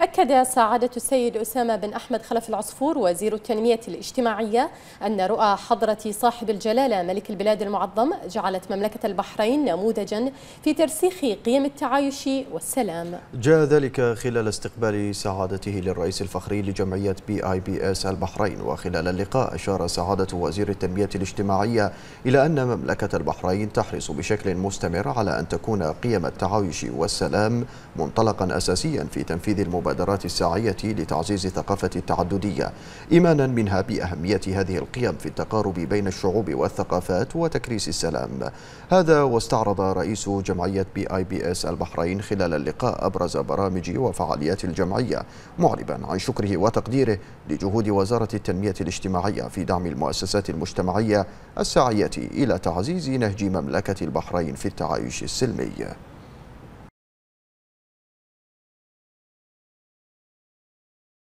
أكد سعادة السيد أسامة بن أحمد خلف العصفور وزير التنمية الاجتماعية أن رؤى حضرة صاحب الجلالة ملك البلاد المعظم جعلت مملكة البحرين نموذجا في ترسيخ قيم التعايش والسلام جاء ذلك خلال استقبال سعادته للرئيس الفخري لجمعية بي آي بي إس البحرين وخلال اللقاء أشار سعادة وزير التنمية الاجتماعية إلى أن مملكة البحرين تحرص بشكل مستمر على أن تكون قيم التعايش والسلام منطلقا أساسيا في تنفيذ المبادرة المبادرات الساعية لتعزيز ثقافة التعددية إيمانا منها بأهمية هذه القيم في التقارب بين الشعوب والثقافات وتكريس السلام هذا واستعرض رئيس جمعية بي آي بي إس البحرين خلال اللقاء أبرز برامج وفعاليات الجمعية معربا عن شكره وتقديره لجهود وزارة التنمية الاجتماعية في دعم المؤسسات المجتمعية الساعية إلى تعزيز نهج مملكة البحرين في التعايش السلمي